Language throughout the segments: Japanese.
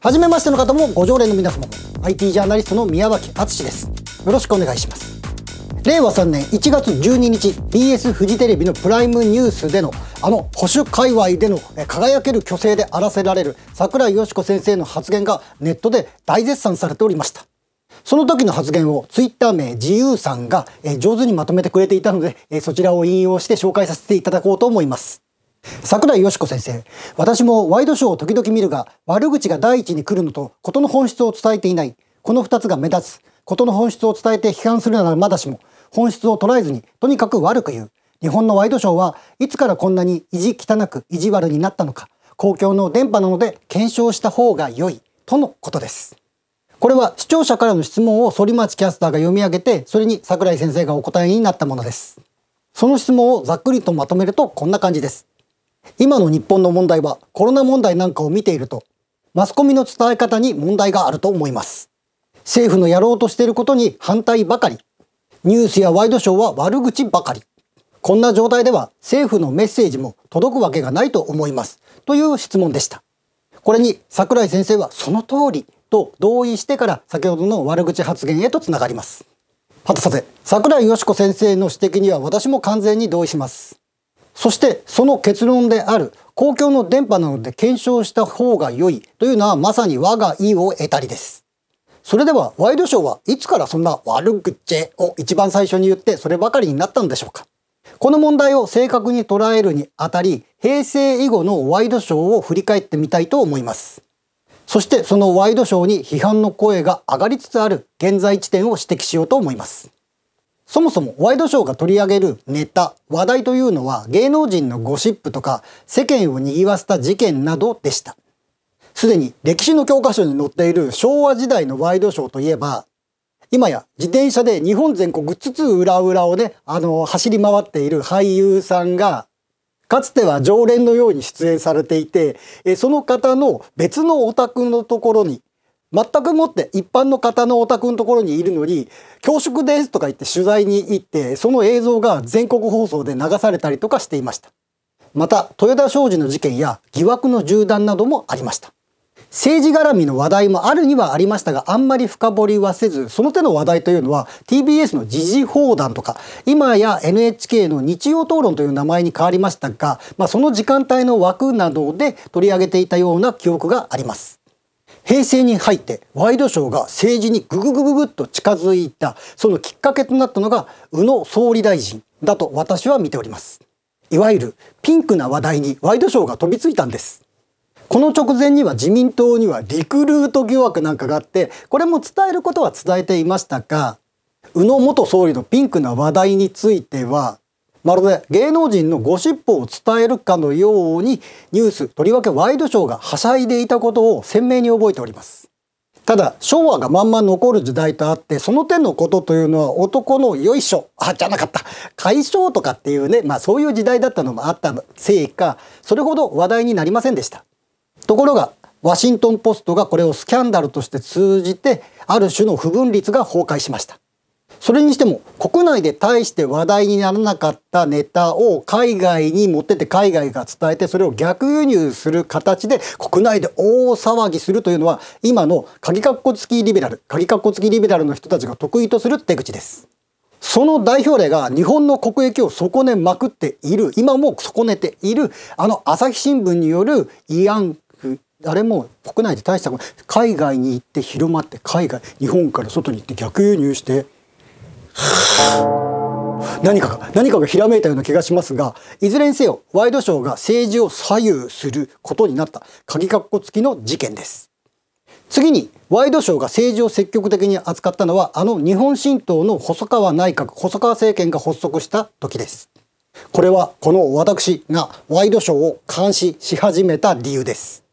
初めましての方もご常連の皆様も IT ジャーナリストの宮脇敦ですよろしくお願いします令和3年1月12日 BS フジテレビのプライムニュースでのあの保守界隈での輝ける虚勢で荒らせられる桜井よし子先生の発言がネットで大絶賛されておりましたその時の発言をツイッター名自由さんが上手にまとめてくれていたのでそちらを引用して紹介させていただこうと思います桜井よし子先生私もワイドショーを時々見るが悪口が第一に来るのと事の本質を伝えていないこの2つが目立つ事の本質を伝えて批判するならまだしも本質を捉えずにとにかく悪く言う日本のワイドショーはいつからこんなに意地汚く意地悪になったのか公共の電波なので検証した方が良いとのことですこれは視聴者からの質問を反町キャスターが読み上げてそれに桜井先生がお答えになったものですその質問をざっくりとまとめるとこんな感じです今の日本の問題はコロナ問題なんかを見ているとマスコミの伝え方に問題があると思います政府のやろうとしていることに反対ばかりニュースやワイドショーは悪口ばかりこんな状態では政府のメッセージも届くわけがないと思いますという質問でしたこれに桜井先生はその通りと同意してから先ほどの悪口発言へとつながりますはたさて桜井よし子先生の指摘には私も完全に同意しますそしてその結論である公共の電波などで検証した方が良いというのはまさに我が意を得たりです。それではワイドショーはいつからそんな悪口を一番最初に言ってそればかりになったのでしょうかこの問題を正確に捉えるにあたり平成以後のワイドショーを振り返ってみたいと思いますそしてそのワイドショーに批判の声が上がりつつある現在地点を指摘しようと思いますそもそもワイドショーが取り上げるネタ、話題というのは芸能人のゴシップとか世間を賑わせた事件などでした。すでに歴史の教科書に載っている昭和時代のワイドショーといえば、今や自転車で日本全国つつ裏裏をね、あの、走り回っている俳優さんが、かつては常連のように出演されていて、その方の別のお宅のところに全くもって一般の方のお宅のところにいるのに「恐縮です」とか言って取材に行ってその映像が全国放送で流されたりとかしていましたまた豊田商事の事件や疑惑の銃弾などもありました政治絡みの話題もあるにはありましたがあんまり深掘りはせずその手の話題というのは TBS の時事放談とか今や NHK の日曜討論という名前に変わりましたが、まあ、その時間帯の枠などで取り上げていたような記憶があります平成に入ってワイドショーが政治にグググググっと近づいたそのきっかけとなったのが宇野総理大臣だと私は見ておりますいわゆるピンクな話題にワイドショーが飛びついたんですこの直前には自民党にはリクルート疑惑なんかがあってこれも伝えることは伝えていましたが宇野元総理のピンクな話題についてはまるで芸能人のゴシップを伝えるかのようにニュースとりわけワイドショーがはしゃいでいたことを鮮明に覚えておりますただ昭和がまんま残る時代とあってその点のことというのは男のよいしょあじゃなかった解消とかっていうねまあそういう時代だったのもあったせいかそれほど話題になりませんでしたところがワシントン・ポストがこれをスキャンダルとして通じてある種の不分率が崩壊しましたそれにしても国内で大して話題にならなかったネタを海外に持ってて海外が伝えてそれを逆輸入する形で国内で大騒ぎするというのは今の鍵括弧付きリベラル鍵括弧付きリベラルの人たちが得意とする手口です。その代表例が日本の国益を損ねまくっている今も損ねているあの朝日新聞による慰安婦あれも国内で大したこと海外に行って広まって海外日本から外に行って逆輸入して何かが、何かがひらめいたような気がしますが、いずれにせよ、ワイドショーが政治を左右することになった、鍵括弧付きの事件です。次に、ワイドショーが政治を積極的に扱ったのは、あの日本新党の細川内閣、細川政権が発足した時です。これは、この私がワイドショーを監視し始めた理由です。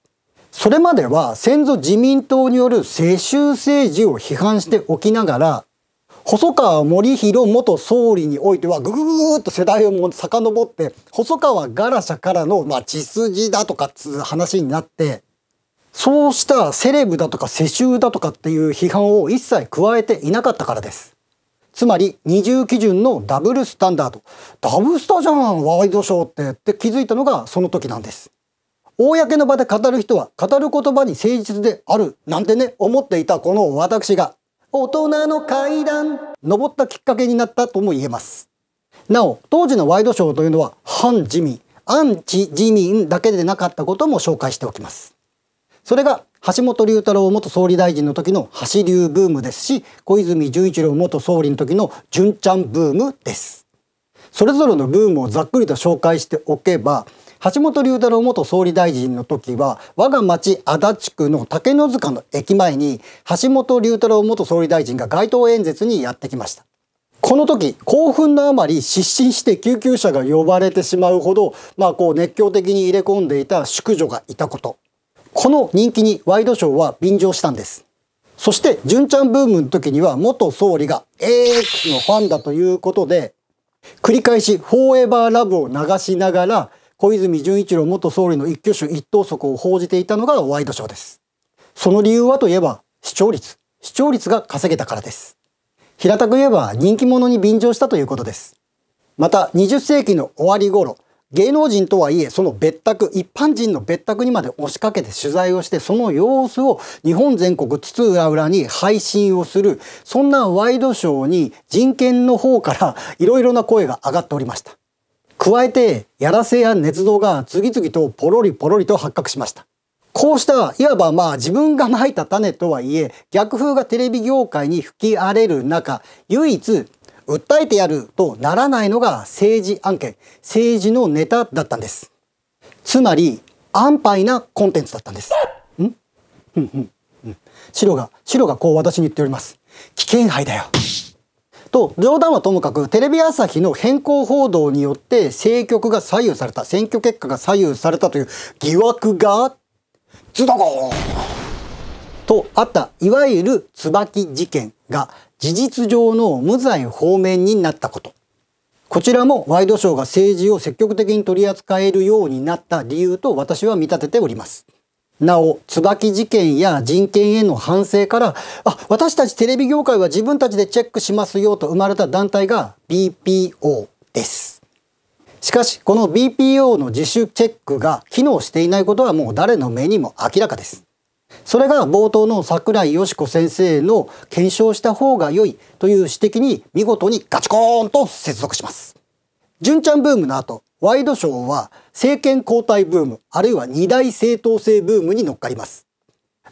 それまでは先祖自民党による世襲政治を批判しておきながら細川森弘元総理においてはぐぐぐっと世代をも遡って細川ガラシャからの、まあ、血筋だとかっつう話になってそうしたセレブだとか世襲だとかっていう批判を一切加えていなかったからです。つまり二重基準のダブルスタンダードダブスタじゃんワイドショーってって気づいたのがその時なんです公の場で語る人は語る言葉に誠実であるなんてね思っていたこの私が大人の階段登ったきっかけになったとも言えますなお当時のワイドショーというのは反自民アンチ自民だけでなかったことも紹介しておきますそれが橋本龍太郎元総理大臣の時の橋流ブームですし小泉純一郎元総理の時の純ちゃんブームですそれぞれのブームをざっくりと紹介しておけば橋本龍太郎元総理大臣の時は我が町足立区の竹の塚の駅前に橋本龍太郎元総理大臣が街頭演説にやってきましたこの時興奮のあまり失神して救急車が呼ばれてしまうほど、まあ、こう熱狂的に入れ込んでいた淑女がいたことこの人気にワイドショーは便乗したんですそして純ちゃんブームの時には元総理が AX のファンだということで繰り返し「フォーエバーラブ」を流しながら「小泉純一郎元総理の一挙手一投足を報じていたのがワイドショーです。その理由はといえば視聴率。視聴率が稼げたからです。平たく言えば人気者に便乗したということです。また20世紀の終わり頃、芸能人とはいえその別宅、一般人の別宅にまで押しかけて取材をしてその様子を日本全国津々浦々に配信をする、そんなワイドショーに人権の方からいろいろな声が上がっておりました。加えて、やらせや捏造が次々とポロリポロリと発覚しました。こうした、いわばまあ自分がまいた種とはいえ、逆風がテレビ業界に吹き荒れる中、唯一、訴えてやるとならないのが政治案件、政治のネタだったんです。つまり、安牌なコンテンツだったんです。ん うんうん。白が、白がこう私に言っております。危険牌だよ。と冗談はともかくテレビ朝日の変更報道によって政局が左右された選挙結果が左右されたという疑惑がズドコーとあったいわゆる椿事件が事実上の無罪方面になったことこちらもワイドショーが政治を積極的に取り扱えるようになった理由と私は見立てております。なお、椿事件や人権への反省から、あ、私たちテレビ業界は自分たちでチェックしますよと生まれた団体が BPO です。しかし、この BPO の自主チェックが機能していないことはもう誰の目にも明らかです。それが冒頭の桜井よし子先生の検証した方が良いという指摘に見事にガチコーンと接続します。純ちゃんブームの後、ワイドショーは政権交代ブーム、あるいは二大政党制ブームに乗っかります。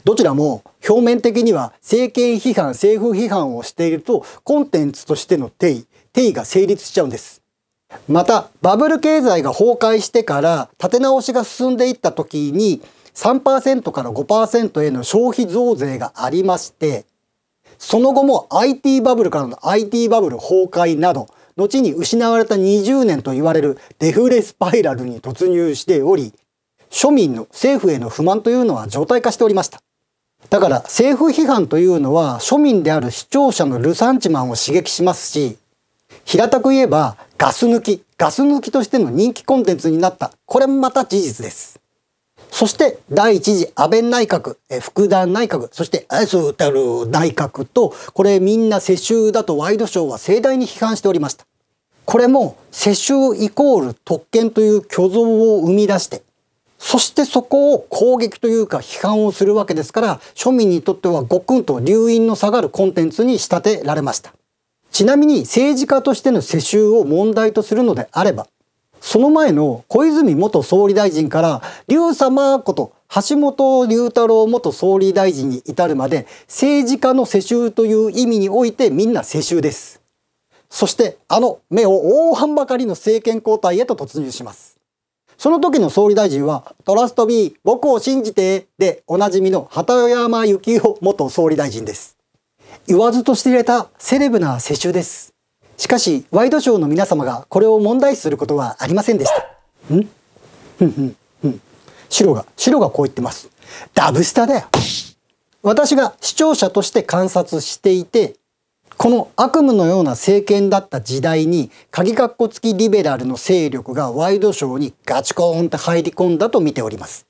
どちらも表面的には政権批判、政府批判をしているとコンテンツとしての定位、定位が成立しちゃうんです。またバブル経済が崩壊してから立て直しが進んでいった時に3%から5%への消費増税がありましてその後も IT バブルからの IT バブル崩壊など後に失われた20年と言われるデフレスパイラルに突入しており、庶民の政府への不満というのは常態化しておりました。だから政府批判というのは庶民である視聴者のルサンチマンを刺激しますし、平たく言えばガス抜き、ガス抜きとしての人気コンテンツになった。これもまた事実です。そして第1次安倍内閣、え福田内閣、そしてアイス歌う内閣と、これみんな世襲だとワイドショーは盛大に批判しておりました。これも世襲イコール特権という虚像を生み出して、そしてそこを攻撃というか批判をするわけですから、庶民にとってはごくんと留飲の下がるコンテンツに仕立てられました。ちなみに政治家としての世襲を問題とするのであれば、その前の小泉元総理大臣から竜様こと橋本龍太郎元総理大臣に至るまで政治家の世襲という意味においてみんな世襲です。そしてあの目を大半ばかりの政権交代へと突入します。その時の総理大臣はトラストビー僕を信じてでおなじみの畑山幸夫元総理大臣です。言わずと知れたセレブな世襲です。しかし、ワイドショーの皆様がこれを問題視することはありませんでした。んふんふんふん。白が、白がこう言ってます。ダブスタだよ。私が視聴者として観察していて、この悪夢のような政権だった時代に鍵括弧付きリベラルの勢力がワイドショーにガチコーンって入り込んだと見ております。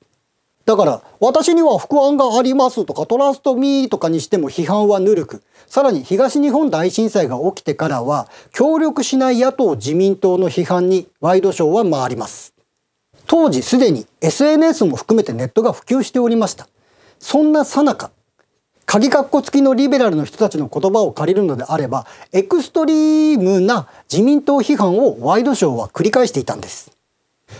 だから、私には不安がありますとか、トラストミーとかにしても批判はぬるく、さらに東日本大震災が起きてからは、協力しない野党自民党の批判にワイドショーは回ります。当時すでに SNS も含めてネットが普及しておりました。そんなさなか、鍵っこ付きのリベラルの人たちの言葉を借りるのであれば、エクストリームな自民党批判をワイドショーは繰り返していたんです。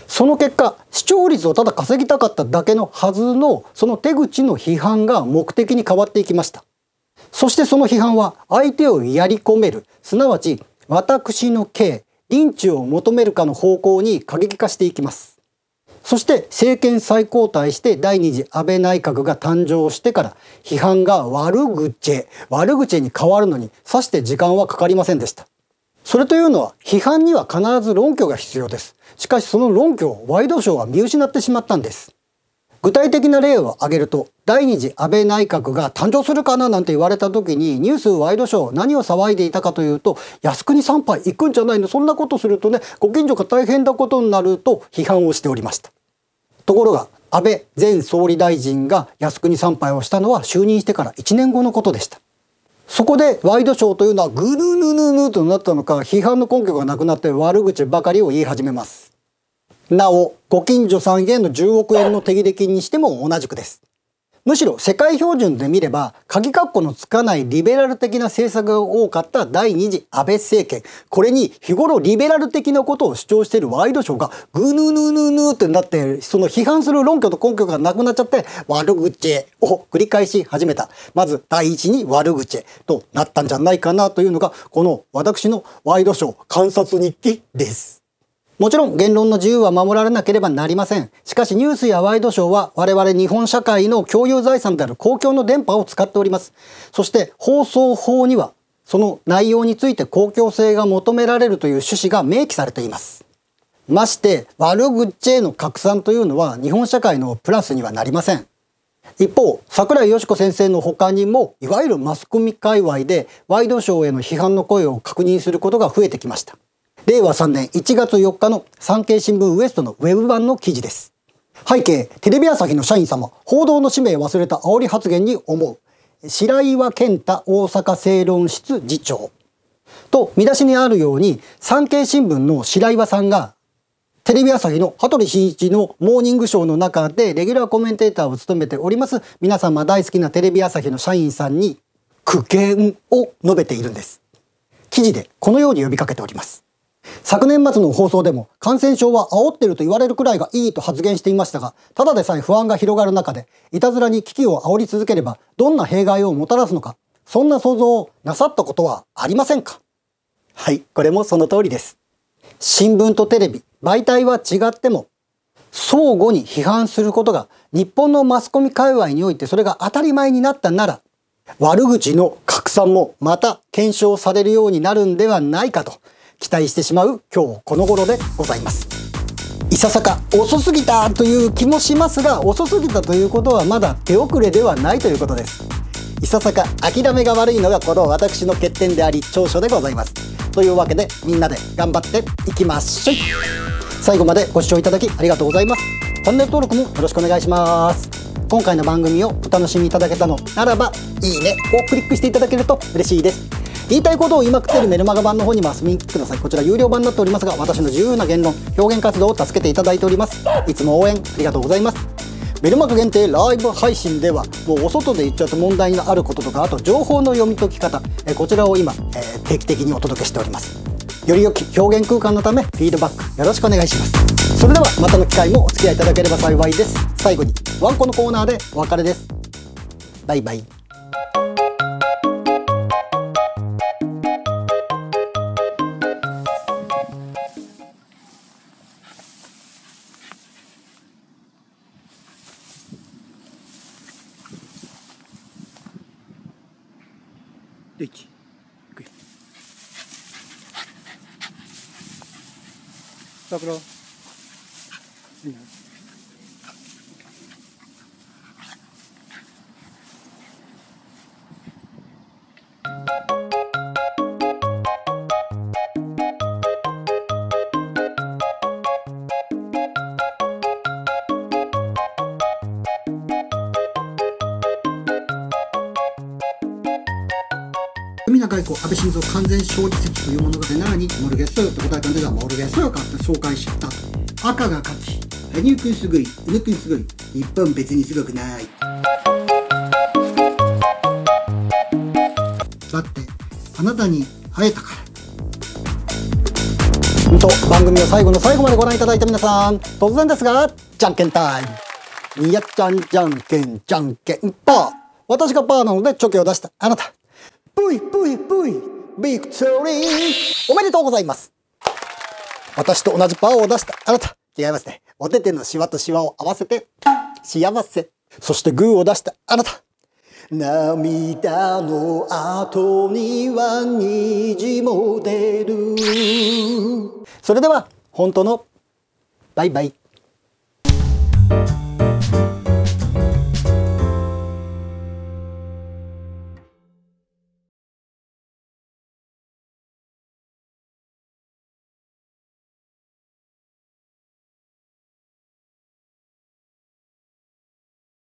その結果視聴率をただ稼ぎたかっただけのはずのその手口の批判が目的に変わっていきましたそしてその批判は相手をやり込めるすなわち私の刑認知を求めるかの方向に過激化していきますそして政権再交代して第二次安倍内閣が誕生してから批判が悪口悪口に変わるのにさして時間はかかりませんでしたそれというのは批判には必ず論拠が必要です。しかしその論拠をワイドショーは見失ってしまったんです。具体的な例を挙げると第二次安倍内閣が誕生するかななんて言われた時にニュースワイドショー何を騒いでいたかというと靖国参拝行くんじゃないのそんなことするとねご近所が大変なことになると批判をしておりましたところが安倍前総理大臣が靖国参拝をしたのは就任してから1年後のことでしたそこでワイドショーというのはぐぬぬぬぬとなったのか批判の根拠がなくなって悪口ばかりを言い始めますなおご近所さんへの10億円の手れ金にしても同じくですむしろ世界標準で見れば鍵括弧のつかないリベラル的な政策が多かった第2次安倍政権これに日頃リベラル的なことを主張しているワイドショーがぐぬぬぬぬってなってその批判する論拠と根拠がなくなっちゃって悪口を繰り返し始めたまず第一に悪口となったんじゃないかなというのがこの私のワイドショー観察日記です。もちろん言論の自由は守られなければなりません。しかしニュースやワイドショーは我々日本社会の共有財産である公共の電波を使っております。そして放送法にはその内容について公共性が求められるという趣旨が明記されています。まして悪口への拡散というのは日本社会のプラスにはなりません。一方桜井よし子先生の他にもいわゆるマスコミ界隈でワイドショーへの批判の声を確認することが増えてきました。令和3年1月4日の産経新聞ウエストのウェブ版の記事です。背景、テレビ朝日の社員様、報道の使命忘れた煽り発言に思う。白岩健太大阪正論室次長。と、見出しにあるように、産経新聞の白岩さんが、テレビ朝日の羽鳥慎一のモーニングショーの中でレギュラーコメンテーターを務めております皆様大好きなテレビ朝日の社員さんに苦言を述べているんです。記事でこのように呼びかけております。昨年末の放送でも感染症は煽ってると言われるくらいがいいと発言していましたが、ただでさえ不安が広がる中で、いたずらに危機を煽り続ければどんな弊害をもたらすのか、そんな想像をなさったことはありませんかはい、これもその通りです。新聞とテレビ、媒体は違っても、相互に批判することが日本のマスコミ界隈においてそれが当たり前になったなら、悪口の拡散もまた検証されるようになるんではないかと期待してしまう今日この頃でございます。いささか遅すぎたという気もしますが遅すぎたということはまだ手遅れではないということです。いささか諦めが悪いのがこの私の欠点であり長所でございます。というわけでみんなで頑張っていきましょう最後までご視聴いただきありがとうございます。チャンネル登録もよろしくお願いします。今回の番組をお楽しみいただけたのならばいいねをクリックしていただけると嬉しいです言いたいことを言いまくってるメルマガ版の方にも遊びに来てくださいこちら有料版になっておりますが私の自由な言論表現活動を助けていただいておりますいつも応援ありがとうございますメルマガ限定ライブ配信ではもうお外で言っちゃうと問題のあることとかあと情報の読み解き方えこちらを今、えー、定期的にお届けしておりますより良き表現空間のためフィードバックよろしくお願いしますそれではまたの機会もお付き合いいただければ幸いです最後にワンコのコーナーでお別れですバイバイ安倍晋三完全勝利席というものな7にモルゲスと答えたんですがモルゲスが紹介した赤が勝ちクイ君グリ、ウ宇クイすグリ、日本別にすごくないだってあなたに会えたから本当、番組を最後の最後までご覧いただいた皆さん突然ですがじゃんけんタイムにやちゃんじゃんけんじゃんけんパー私がパーなのでチョキを出したあなたブイブイぷい、ビクトリーおめでとうございます私と同じパワーを出したあなた違いますねお手手のシワとシワを合わせて幸せそしてグーを出したあなた涙の後には虹も出るそれでは本当のバイバイ